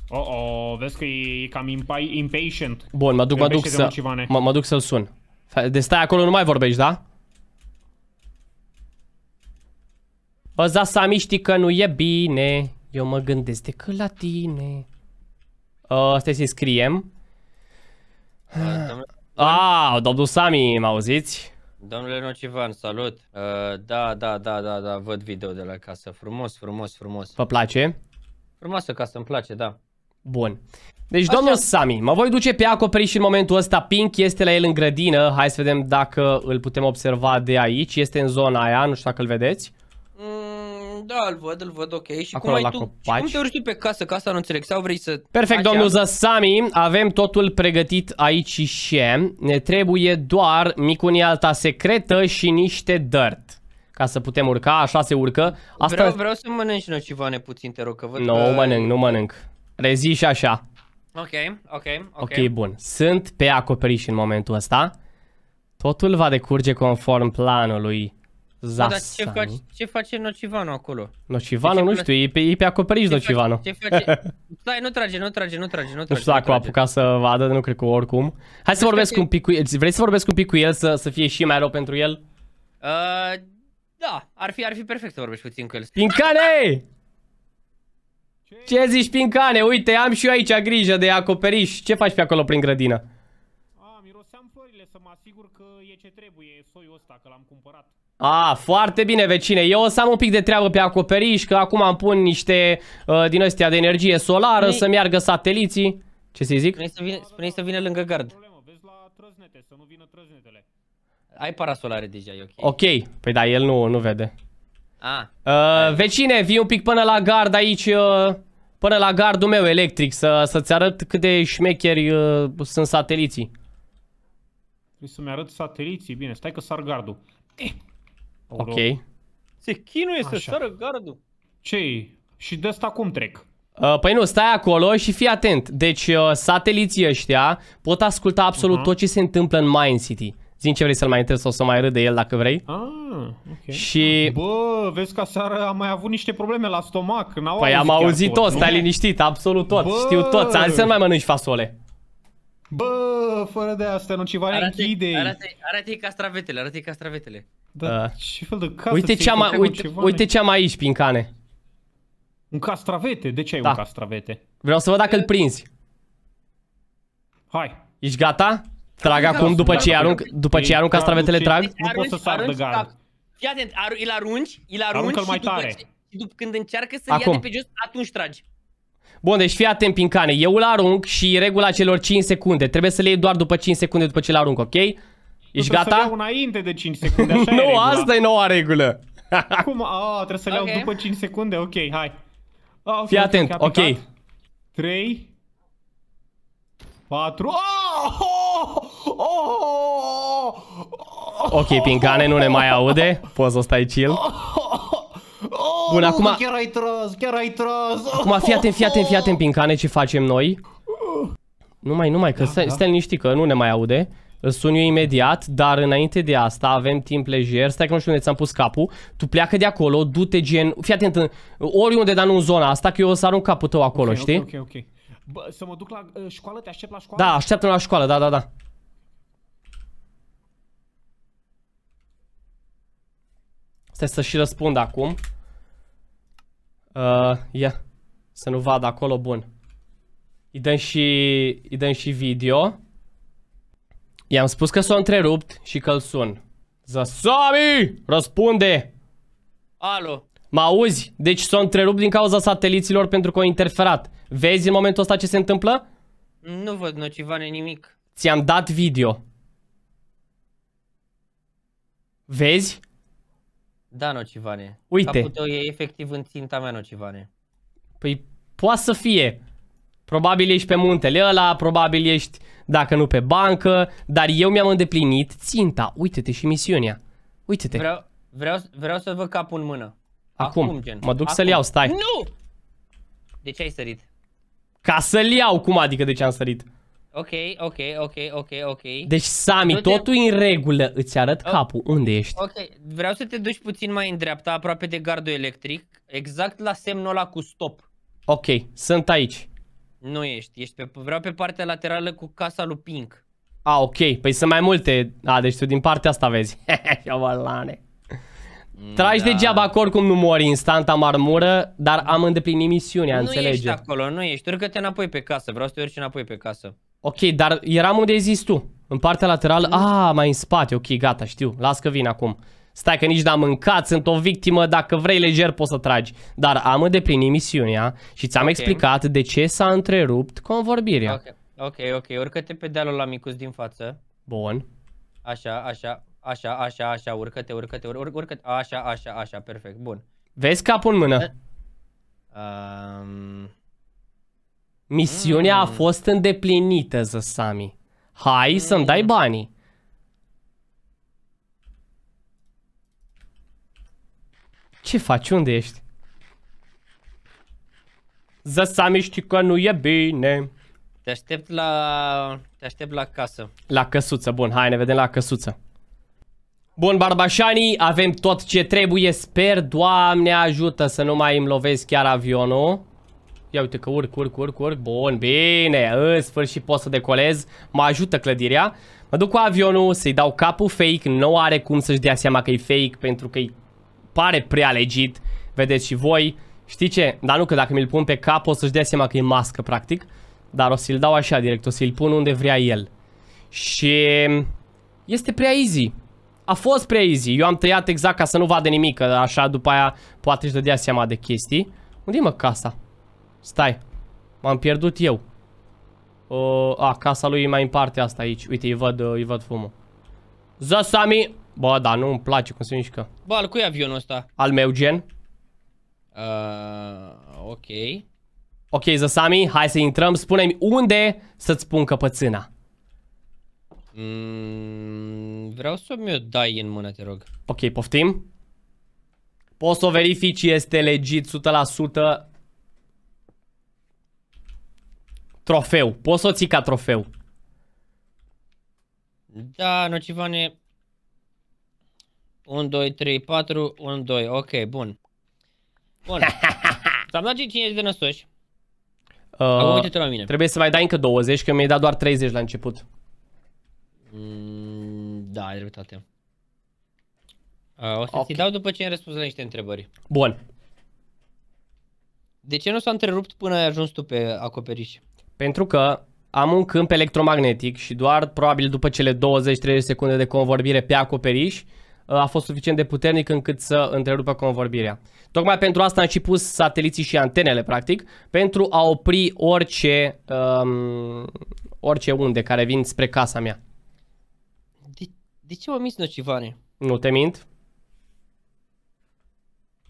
Oh, oh, vezi că e cam impatient. Bun, mă duc, mă duc să... Mă, mă duc să-l sun. De stai acolo, nu mai vorbești, da? Ăza Sami știi că nu e bine. Eu mă gândesc decât la tine. Asta ă, să scriem. Ah, domnul Sami, mă auziți? Domnule Nocivan, salut! Uh, da, da, da, da, da, văd video de la casă. Frumos, frumos, frumos. Vă place? Frumoasă casă, îmi place, da. Bun. Deci, Așa. domnul Sami, mă voi duce pe acoperiș în momentul ăsta. Pink este la el în grădină. Hai să vedem dacă îl putem observa de aici. Este în zona aia, nu știu dacă îl vedeți. Da, îl văd, îl văd, ok. Și Acolo cum ai la tu, copaci. Și cum te urci tu pe casă? asta nu înțeleg. Sau vrei să... Perfect, așa? domnul Zasami. Avem totul pregătit aici și ne trebuie doar alta secretă și niște dirt ca să putem urca, așa se urcă. Asta... Vreau, vreau să mănânci noi ceva nepuțin, te rog, că văd Nu no, că... mănânc, nu mănânc. Rezi și așa. Ok, ok, ok. Ok, bun. Sunt pe acoperiș în momentul ăsta. Totul va decurge conform planului. Zasa, dar ce, faci, ce face Nocivano acolo? Nocivano nu știu, e pe, e pe acoperiș ce Nocivano. Face, ce face? Stai, nu trage, nu trage, nu trage, nu trage. Nu știu dacă a apucat să vadă, nu cred că oricum. Hai să vorbesc un pic cu el. Vrei să vorbesc un pic cu el să, să fie și mai rău pentru el? Uh, da, ar fi, ar fi perfect să vorbești puțin cu el. Pincane! Ce zici, Pincane? Uite, am și eu aici grijă de acoperiș. Ce faci pe acolo prin grădină? A, miroseam florile să mă asigur că e ce trebuie, soiul ăsta, că l-am cumpărat. A, foarte bine, vecine. Eu o să am un pic de treabă pe acoperiș, că acum am pun niște uh, din astea de energie solară, Spune... să meargă sateliții. Ce să-i zic? Spune-i să, vină, spune să vină lângă gard. Vezi la trăznete, să nu vină trăznetele. Ai parasolare deja, e ok. Ok, păi da, el nu, nu vede. A. Uh, vecine, vii un pic până la gard aici, uh, până la gardul meu electric, să, să-ți arăt cât de șmecheri uh, sunt sateliții. să-mi arăt sateliții, bine, stai că sar gardul. Eh. Ok. Se chinuie să sară gardul. ce Și de asta cum trec? Uh, păi nu, stai acolo și fii atent. Deci uh, sateliții ăștia pot asculta absolut uh -huh. tot ce se întâmplă în Mind City. Zin ce vrei să-l mai întrebi sau să mai râd de el dacă vrei. Ah, okay. Și... Bă, vezi că seara am mai avut niște probleme la stomac. au păi am auzit tot, tot stai liniștit, absolut tot. Bă. Știu tot, ți-am zis să nu mai mănânci fasole. Bă, fără de astea, arate, închide Arată-i castravetele, arată-i castravetele. Da, uh. ce fel de casă uite ce, am, uite, uite ce am aici pincane. Un castravete? De ce ai da. un castravete? Vreau să văd dacă îl prinzi. Hai. Ești gata? Trag Hai, acum după ce, arunc, după ce arunc castravetele trag? Deci, nu pot să sar de gard. Fii atent, îl arunci, îl arunci și după, ce, după când încearcă să ia de pe jos, atunci tragi. Bun, deci fii atent, prin cane. Eu îl arunc și regula celor 5 secunde. Trebuie să le iei doar după 5 secunde după ce îl arunc, ok? Ești gata? Să înainte de 5 secunde, așa Nu, asta e noua regulă. Acum, A, trebuie să le iau okay. după 5 secunde? Ok, hai. Oh, Fii atent, ok. 3 4 oh! Oh! Oh! Oh! Ok, pincane, nu ne mai aude. Poți să stai chill. Bun, oh, acum... chiar ai tras, chiar ai tras. Acum fii atent, fii atent, fii atent, oh. pincane, ce facem noi. Numai, numai, că da, stai, da. că nu ne mai aude. Îl sun eu imediat, dar înainte de asta avem timp lejer. Stai că nu știu unde ți-am pus capul. Tu pleacă de acolo, du-te gen... Fii atent, în, oriunde, dar nu în zona asta, că eu o să arunc capul tău acolo, okay, știi? Ok, ok, Bă, să mă duc la uh, școală? Te aștept la școală? Da, așteaptă la școală, da, da, da. Stai să și răspund acum. Uh, ia. Să nu vadă acolo, bun. Îi dăm și, îi dăm și video. I-am spus că s-a întrerupt și că-l sun. Zasami! Răspunde! Alo! Mă auzi? Deci s-a întrerupt din cauza sateliților pentru că au interferat. Vezi în momentul ăsta ce se întâmplă? Nu văd nocivane nimic. Ți-am dat video. Vezi? Da, nocivane. Uite. Capul tău e efectiv în ținta mea nocivane. Păi poate să fie. Probabil ești pe muntele ăla, probabil ești, dacă nu pe bancă, dar eu mi-am îndeplinit ținta. Uite-te și misiunea. Uite-te. Vreau, vreau, vreau să vă capul în mână. Acum, Acum gen. mă duc să-l iau, stai. Nu! De ce ai sărit? Ca să-l iau, cum adică de ce am sărit? Ok, ok, ok, ok, ok. Deci, Sami, Tot totul e în regulă, îți arăt oh. capul, unde ești? Ok, vreau să te duci puțin mai în dreapta, aproape de gardul electric, exact la semnul ăla cu stop. Ok, sunt aici. Nu ești, ești pe, vreau pe partea laterală cu casa lui Pink. A, ok, păi sunt mai multe. A, deci tu din partea asta vezi. valane. Tragi da. degeaba că oricum nu mori instant, am armură, dar am îndeplinit misiunea, nu înțelege. ești acolo, nu ești, urcă-te înapoi pe casă, vreau să te urci înapoi pe casă. Ok, dar eram unde ai zis tu. În partea laterală. A, da. ah, mai în spate. Ok, gata, știu. Las că vin acum. Stai că nici n-am mâncat, sunt o victimă, dacă vrei lejer poți să tragi. Dar am îndeplinit misiunea și ți-am okay. explicat de ce s-a întrerupt convorbirea. Ok, ok, ok. urcă-te pe dealul la micus din față. Bun. Așa, așa, așa, așa, așa, urcă-te, urcă-te, urcă-te, urcă așa, așa, așa, perfect, bun. Vezi capul în mână. Um... Misiunea mm. a fost îndeplinită, Zasami. Hai mm. să-mi dai banii. Ce faci? Unde ești? Zăsami știi că nu e bine. Te aștept la... Te aștept la casă. La căsuță, bun. Hai, ne vedem la căsuță. Bun, barbașanii, avem tot ce trebuie. Sper, Doamne ajută, să nu mai îmi lovesc chiar avionul. Ia uite că urc, urc, urc, urc. Bun, bine. În sfârșit pot să decolez. Mă ajută clădirea. Mă duc cu avionul să-i dau capul fake. Nu are cum să-și dea seama că e fake pentru că i pare prea legit. Vedeți și voi. Știi ce? Dar nu că dacă mi-l pun pe cap o să-și dea seama că e mască practic. Dar o să-l dau așa direct. O să-l pun unde vrea el. Și... Este prea easy. A fost prea easy. Eu am tăiat exact ca să nu vadă nimic. așa după aia poate își dădea seama de chestii. Unde e mă casa? Stai. M-am pierdut eu. Uh, a, casa lui e mai în partea asta aici. Uite, îi văd, uh, văd fumul. Zasami, Bă, da, nu-mi place cum se mișcă. Bă, al cui avionul ăsta? Al meu gen. Uh, ok. Ok, Zasami, hai să intrăm. Spune-mi unde să-ți pun căpățâna. Mm, vreau să mi-o dai în mână, te rog. Ok, poftim. Poți să o verifici, este legit Trofeu. Poți să o ții ca trofeu. Da, nocivane. 1, 2, 3, 4, 1, 2. Ok, bun. Bun. S-am dat 50 de năstoși. Uh, Acum uite-te la mine. Trebuie să mai dai încă 20, că mi-ai dat doar 30 la început. Mm, da, ai dreptate. Uh, o să okay. ți dau după ce ai răspuns la niște întrebări. Bun. De ce nu s-a întrerupt până ai ajuns tu pe acoperiș? Pentru că am un câmp electromagnetic și doar probabil după cele 20-30 secunde de convorbire pe acoperiș uh, a fost suficient de puternic încât să întrerupă convorbirea. Tocmai pentru asta am și pus sateliții și antenele, practic, pentru a opri orice, um, orice unde care vin spre casa mea. De, de ce omiți nocivane? Nu te mint.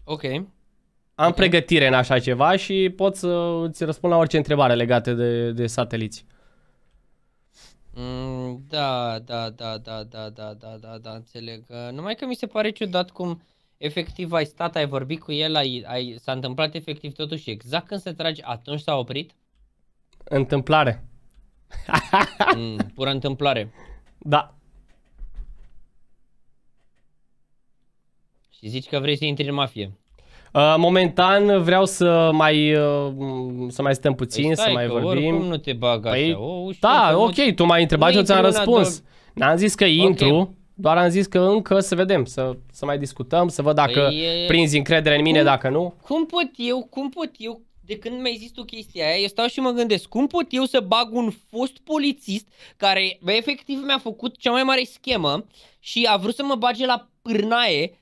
Ok. Am okay. pregătire în așa ceva și pot să îți răspund la orice întrebare legată de, de sateliți. Mm, da, da, da, da, da, da, da, da, da, înțeleg. Uh, numai că mi se pare ciudat cum efectiv ai stat, ai vorbit cu el, ai, ai, s-a întâmplat efectiv totuși exact când se trage, atunci s-a oprit? Întâmplare. mm, pură întâmplare. Da. Și zici că vrei să intri în mafie. Uh, momentan vreau să mai uh, să mai stăm puțin, păi stai, să mai că vorbim. nu te bag păi așa. o, ușor, da, ok, nu... tu m-ai întrebat, eu ți-am răspuns. Doar... N-am zis că intru, okay. doar am zis că încă să vedem, să, să mai discutăm, să văd dacă păi, prinzi încredere în mine, cum, dacă nu. Cum pot eu, cum pot eu, de când mi-ai zis tu chestia aia, eu stau și mă gândesc, cum pot eu să bag un fost polițist care efectiv mi-a făcut cea mai mare schemă și a vrut să mă bage la pârnaie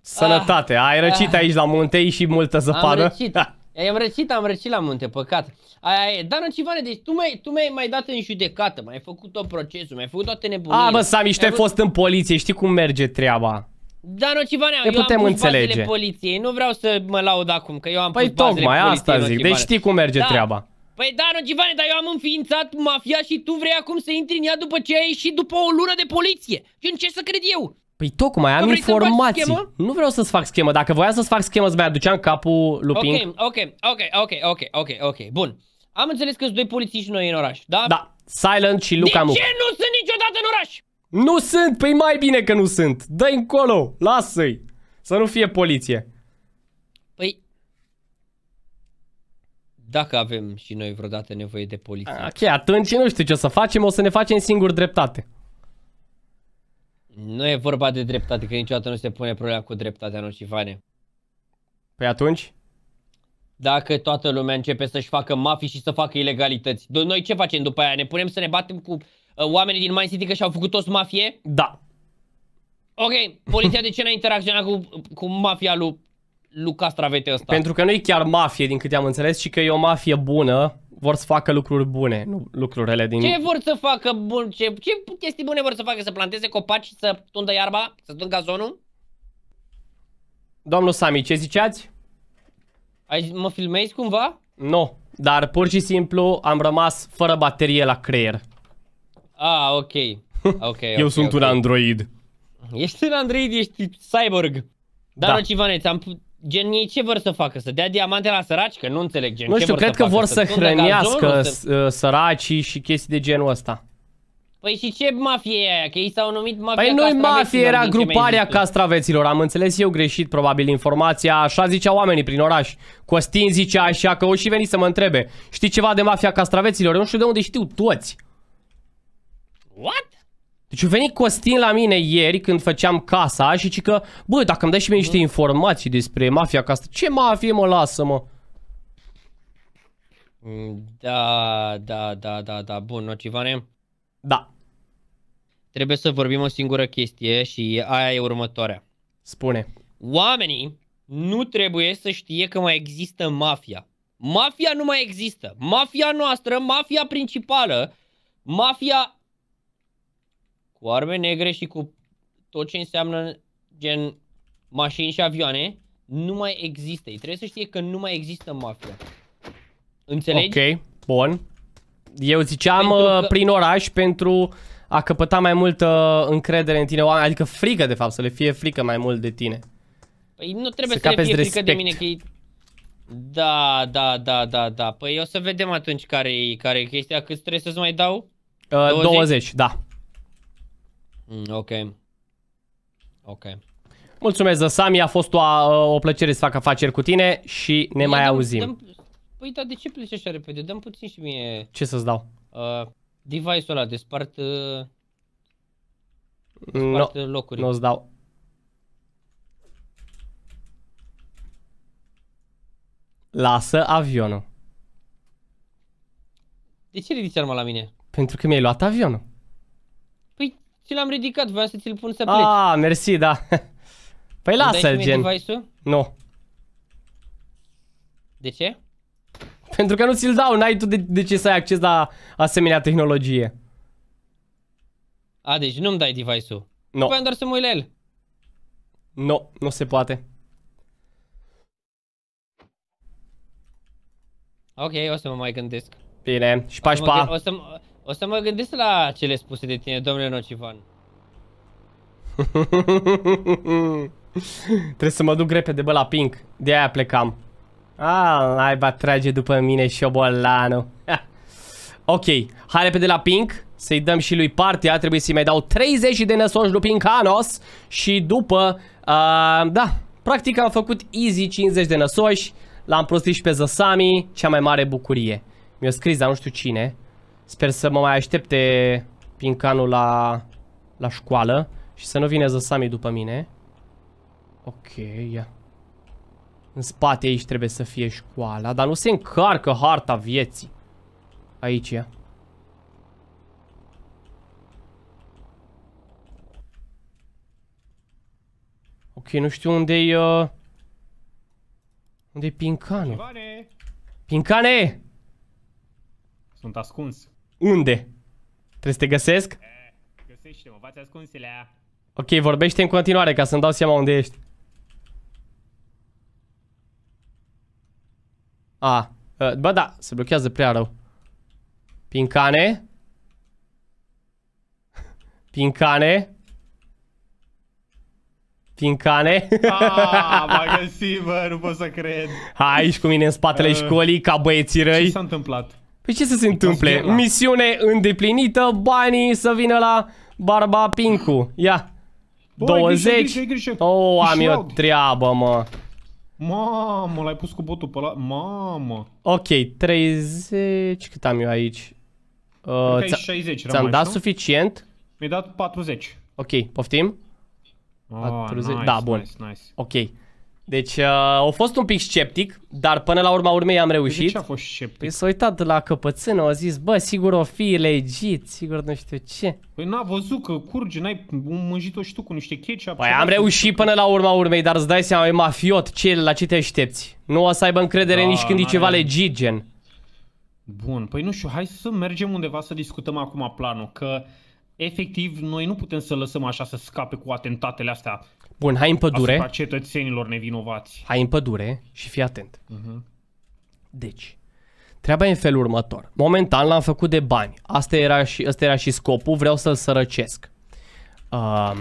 Sănătate, ai răcit ah. aici la Muntei și multă zăpadă. Am răcit. Am răcit, am răcit la munte, păcat. Ai, Dana Civane, deci tu mi-ai, tu mai mai dat în judecată, mai ai făcut tot procesul, mi-ai făcut toate nebunile. A, bă, Sami, și tu ai fost în poliție, știi cum merge treaba. Dano Civanea, eu putem am pus înțelege. bazele poliției, nu vreau să mă laud acum, că eu am păi pus bazele poliției. Păi tocmai, asta zic, deci știi cum merge da. treaba. Păi nu da, Civane, dar eu am înființat mafia și tu vrei acum să intri în ea după ce ai ieșit după o lună de poliție. Și în ce să cred eu? Păi tocmai am informații. Nu vreau să-ți fac schemă. Dacă voiam să-ți fac schemă, îți mai aduceam capul lupin. Ok, ok, ok, ok, ok, ok, ok. Bun. Am înțeles că sunt doi polițiști noi în oraș, da? Da. Silent și Luca De Muc. ce nu sunt niciodată în oraș? Nu sunt, păi mai bine că nu sunt. Dă-i încolo, lasă-i. Să nu fie poliție. Păi... Dacă avem și noi vreodată nevoie de poliție. Ok, atunci nu știu ce o să facem, o să ne facem singur dreptate. Nu e vorba de dreptate, că niciodată nu se pune problema cu dreptatea, nu și fane. Păi atunci? Dacă toată lumea începe să-și facă mafii și să facă ilegalități. Noi ce facem după aia? Ne punem să ne batem cu uh, oamenii din Mind City că și-au făcut toți mafie? Da. Ok, poliția de ce n-a interacționat cu, cu mafia lui Lucas Travete ăsta? Pentru că nu e chiar mafie, din câte am înțeles, ci că e o mafie bună vor să facă lucruri bune, nu lucrurile din... Ce vor să facă bun? Ce, ce chestii bune vor să facă? Să planteze copaci, să tundă iarba, să tundă gazonul? Domnul Sami, ce ziceați? Ai, mă filmezi cumva? Nu, dar pur și simplu am rămas fără baterie la creier. Ah, ok. okay Eu okay, sunt okay. un android. Ești un android, ești cyborg. Dar da. Civaneț, am, Gen, ei ce vor să facă? Să dea diamante la săraci? Că nu înțeleg, gen, Nu știu, ce cred vor că facă? vor să, să hrănească să... Uh, săracii și chestii de genul ăsta. Păi și ce mafie e aia? Că ei s-au numit mafia Păi nu-i mafie, era gruparea castraveților. Am înțeles eu greșit, probabil, informația. Așa ziceau oamenii prin oraș. Costin zicea așa, că o și veni să mă întrebe. Știi ceva de mafia castraveților? Eu nu știu de unde știu toți. What? Deci a venit Costin la mine ieri când făceam casa și că, bă, dacă îmi dai și mie niște informații despre mafia ca asta, ce mafie mă lasă, mă? Da, da, da, da, da, bun, nocivane? Da. Trebuie să vorbim o singură chestie și aia e următoarea. Spune. Oamenii nu trebuie să știe că mai există mafia. Mafia nu mai există. Mafia noastră, mafia principală, mafia cu arme negre și cu tot ce înseamnă gen mașini și avioane, nu mai există. Ei trebuie să știe că nu mai există mafia. Înțelegi? Ok, bun. Eu ziceam uh, că... prin oraș pentru a căpăta mai multă încredere în tine, adică frică de fapt, să le fie frică mai mult de tine. Păi nu trebuie să, să le fie respect. frică de mine că Da, da, da, da, da. Păi o să vedem atunci care e, care e chestia. Cât trebuie să-ți mai dau? Uh, 20? 20, da. Mm, ok. Ok. Mulțumesc, Sami, a fost o, o plăcere să fac afaceri cu tine și ne Ia, mai dăm, auzim. Dăm, păi, dar de ce pleci așa repede? Dăm puțin și mie... Ce să-ți dau? Uh, device-ul ăla, despart... Uh, despart no, locuri. Nu-ți dau. Lasă avionul. De ce ridici arma la mine? Pentru că mi-ai luat avionul. Ți l-am ridicat, voiam să ți-l pun să pleci. Ah, mersi, da. Păi lasă-l, gen. Nu. De ce? Pentru că nu ți-l dau, n-ai tu de, de ce să ai acces la asemenea tehnologie. A, deci nu-mi dai device-ul. Nu. No. Păi voiam doar să mă el. Nu, no, nu se poate. Ok, o să mă mai gândesc. Bine, și pași pa. O să, o să mă gândesc la cele spuse de tine, domnule Nocivan. Trebuie să mă duc repede, bă, la Pink. De aia plecam. Ah, naiba trage după mine și șobolanul. ok, hai repede la Pink. Să-i dăm și lui partea. Trebuie să-i mai dau 30 de năsoși lui Pinkanos. Și după, uh, da, practic am făcut easy 50 de năsoși. L-am prostit și pe Zasami. cea mai mare bucurie. Mi-a scris, dar nu știu cine. Sper să mă mai aștepte pincanul la, la școală și să nu vină Zosami după mine. Ok, ia. În spate aici trebuie să fie școala, dar nu se încarcă harta vieții. Aici ia. Ok, nu știu unde-i... Uh... Unde-i Pincanul? Pincane! Sunt ascuns. Unde? Trebuie să te găsesc? Găsește-mă, v-ați ascunsilea. Ok, vorbește în continuare ca să-mi dau seama unde ești. A, ă, bă da, se blochează prea rău. Pincane. Pincane. Pincane. Ah, m-a găsit, bă, nu pot să cred. Hai, ești cu mine în spatele uh, școlii ca băieții răi. Ce s-a întâmplat? Păi ce să se întâmple? Misiune îndeplinită, banii să vină la Barba Pincu. Ia. Bă, 20. O, Oh, am eu treabă, mă. Mamă, l-ai pus cu botul pe la... Mamă. Ok, 30... Cât am eu aici? Uh, Ți-am dat nu? suficient? Mi-ai dat 40. Ok, poftim? Oh, ah, 40. Nice, da, bun. Nice, nice. Ok. Deci uh, au fost un pic sceptic, dar până la urma urmei am reușit. De ce a fost sceptic? Păi s-a uitat la căpățână, a zis, bă, sigur o fi legit, sigur nu știu ce. Păi n-a văzut că curge, n-ai mânjit-o și tu cu niște ketchup. Păi am reușit până la urma urmei, dar îți dai seama, e mafiot, ce, la ce te aștepți? Nu o să aibă încredere da, nici când e ceva legit, gen. Bun, păi nu știu, hai să mergem undeva să discutăm acum planul, că efectiv noi nu putem să lăsăm așa să scape cu atentatele astea Bun, hai în pădure. Asupra cetățenilor nevinovați. Hai în pădure și fii atent. Uh-huh. Deci, treaba e în felul următor. Momentan l-am făcut de bani. Asta era și, asta era și scopul, vreau să-l sărăcesc. Uh,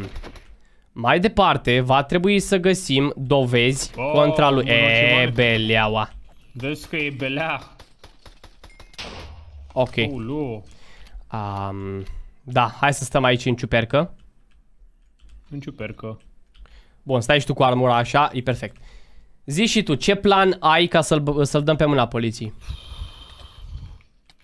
mai departe, va trebui să găsim dovezi oh, contra lui... E, beleaua. Vezi că e belea. Ok. Ulu. Um, da, hai să stăm aici în ciupercă. În ciupercă. Bun, stai și tu cu armura așa, e perfect. Zi și tu, ce plan ai ca să-l să dăm pe mâna poliției?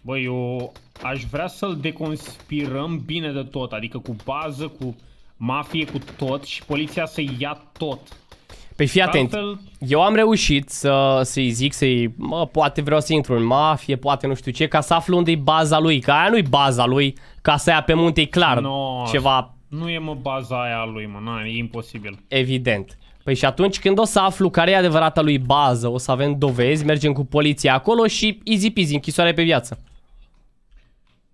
Băi, eu aș vrea să-l deconspirăm bine de tot, adică cu bază, cu mafie, cu tot și poliția să ia tot. Păi fii atent, Altfel... eu am reușit să, să zic, să-i, mă, poate vreau să intru în mafie, poate nu știu ce, ca să aflu unde e baza lui, că aia nu-i baza lui, ca să ia pe munte, e clar, no. ceva nu e mă baza aia lui, mă, na, e imposibil. Evident. Păi și atunci când o să aflu care e adevărata lui bază, o să avem dovezi, mergem cu poliția acolo și easy peasy, închisoare pe viață.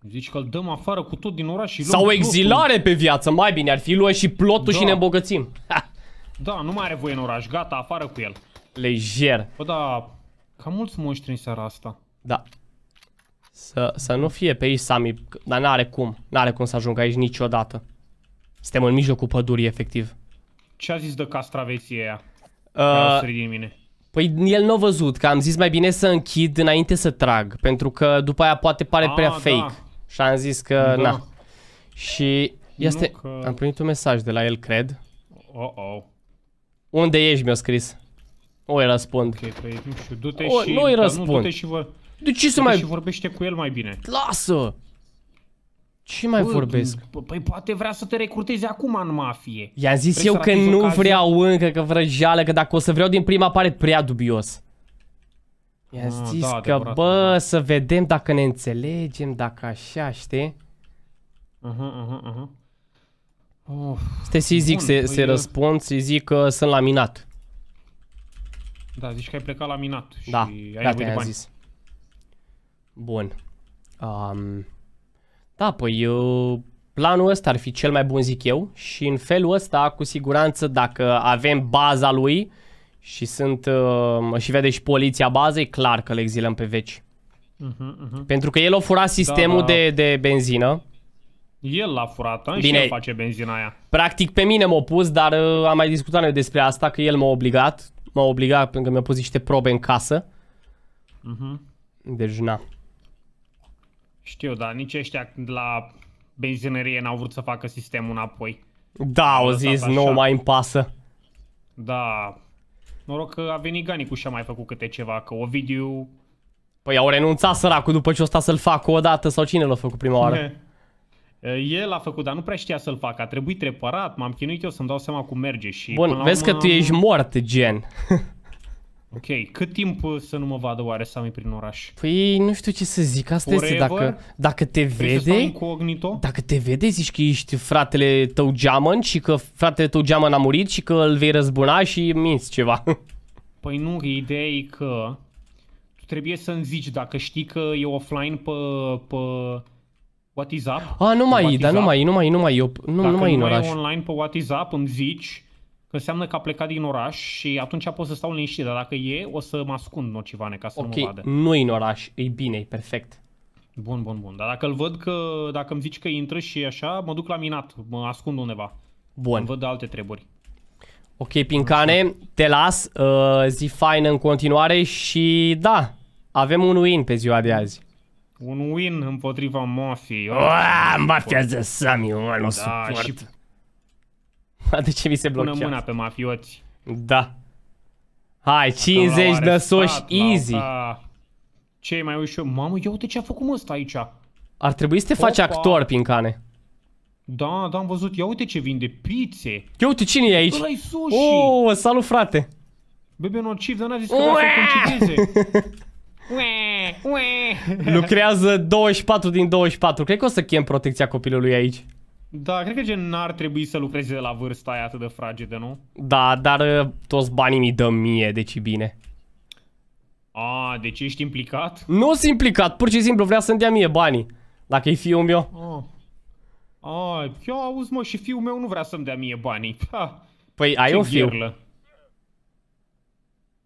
Zici că îl dăm afară cu tot din oraș și Sau exilare plotul. pe viață, mai bine ar fi, luăm și plotul da. și ne îmbogățim. Da, nu mai are voie în oraș, gata, afară cu el. Lejer. Bă, da, cam mulți monștri în seara asta. Da. Să, să nu fie pe aici Sami, dar n-are cum, n-are cum să ajungă aici niciodată. Suntem în mijlocul pădurii, efectiv. Ce a zis de castraveție? aia? Uh, din mine. Păi el nu a văzut, că am zis mai bine să închid înainte să trag, pentru că după aia poate pare a, prea ah, da. fake. Și am zis că da. na. Și este... Că... Am primit un mesaj de la el, cred. Oh, oh. Unde ești, mi-a scris. O, îi răspund. Ok, păi nu știu, du-te și... Nu îi da, răspund. Nu, du-te și vă... De ce să mai... Și vorbește cu el mai bine. Lasă! Ce mai Bă, vorbesc? Păi poate vrea să te recruteze acum în mafie. i a zis Vrei eu că nu ocazia? vreau încă, că vrăjeală, că dacă o să vreau din prima pare prea dubios. i a ah, zis da, că, bă, da. să vedem dacă ne înțelegem, dacă așa, știi? -huh, uh -huh. Uh. Uh-huh. Stai să-i zic, să se, păi uh, răspund, să-i zic că sunt laminat. Da, zici că ai plecat laminat da, și da, ai gata, nevoie de bani. Zis. Bun. Um, da, păi planul ăsta ar fi cel mai bun, zic eu, și în felul ăsta, cu siguranță, dacă avem baza lui și sunt uh, și vede și poliția bazei, clar că le exilăm pe veci. Uh-huh, uh-huh. Pentru că el a furat da, sistemul da, da. De, de benzină. El l-a furat, Bine, și el face benzina aia. Practic pe mine m-a pus, dar uh, am mai discutat noi despre asta, că el m-a obligat. M-a obligat pentru că mi-a pus niște probe în casă. Uh-huh. Deci na. Știu, dar nici ăștia la benzinărie n-au vrut să facă sistemul înapoi. Da, au zis, nu mai îmi Da, noroc că a venit Gani cu și-a mai făcut câte ceva, că Ovidiu... Păi au renunțat săracul după ce o sta să-l facă o dată sau cine l-a făcut prima oară? El a făcut, dar nu prea știa să-l facă, a trebuit reparat, m-am chinuit eu să-mi dau seama cum merge și... Bun, vezi urmă... că tu ești mort, gen. Ok, cât timp uh, să nu mă vadă oare Sami prin oraș? Păi nu știu ce să zic, asta Forever? este dacă, dacă te vede, dacă te vede zici că ești fratele tău geamăn și că fratele tău geamăn a murit și că îl vei răzbuna și minți ceva. Păi nu, ideea e că tu trebuie să-mi zici dacă știi că e offline pe, pe WhatsApp. A, nu mai e, dar nu mai e, nu mai e, nu mai e, nu, nu mai e în oraș. Dacă nu e online pe WhatsApp îmi zici înseamnă că a plecat din oraș și atunci pot să stau liniștit, dar dacă e, o să mă ascund nocivane ca să okay, nu mă vadă. nu e în oraș, e bine, e perfect. Bun, bun, bun. Dar dacă îl văd că, dacă îmi zici că intră și așa, mă duc la minat, mă ascund undeva. Bun. Îmi văd alte treburi. Ok, Pincane, te las, uh, zi faină în continuare și da, avem un win pe ziua de azi. Un win împotriva mafiei. Mafia de Sami, mă, nu da, suport. Și De ce mi se blochează? Pune mâna pe mafioți. Da. Hai, 50 de soși, easy. Ce mai ușor? Mamă, ia uite ce a făcut ăsta aici. Ar trebui să te Opa. faci actor, Pincane. Da, da, am văzut. Ia uite ce vinde pizze. Ia uite cine e aici. Ăla-i sushi. Oh, salut, frate. Bebe nociv, dar n-a zis că vrea să Lucrează 24 din 24. Cred că o să chem protecția copilului aici. Da, cred că gen n-ar trebui să lucrezi de la vârsta aia atât de fragedă, nu? Da, dar uh, toți banii mi dă mie, deci bine. A, deci ești implicat? Nu sunt implicat, pur și simplu vrea să-mi dea mie banii. Dacă e fiul meu. A, A eu auzi mă, și fiul meu nu vrea să-mi dea mie banii. Ha. Păi ai un fiu.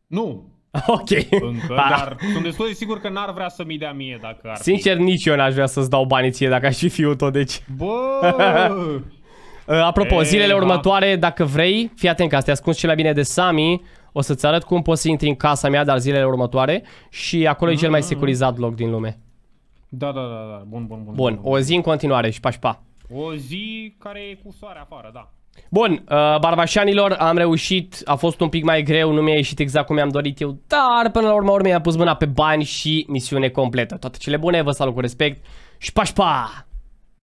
Nu, Ok. Încă, da. dar sunt destul de sigur că n-ar vrea să-mi dea mie dacă ar Sincer, fi. nici eu n-aș vrea să-ți dau banii ție dacă aș fi fiul tău, deci... Bă! Uh, apropo, Ei, zilele da. următoare, dacă vrei, fii atent că astea ascuns cel mai bine de Sami, o să-ți arăt cum poți să intri în casa mea, dar zilele următoare și acolo mm. e cel mai ah. securizat loc din lume. Da, da, da, da. Bun, bun, bun. Bun, bun, bun. o zi în continuare și pa, pa. O zi care e cu soare afară, da. Bun, uh, barbașanilor, am reușit, a fost un pic mai greu, nu mi-a ieșit exact cum mi-am dorit eu, dar până la urmă mi am pus mâna pe bani și misiune completă. Toate cele bune, vă salut cu respect și pașpa! Pa!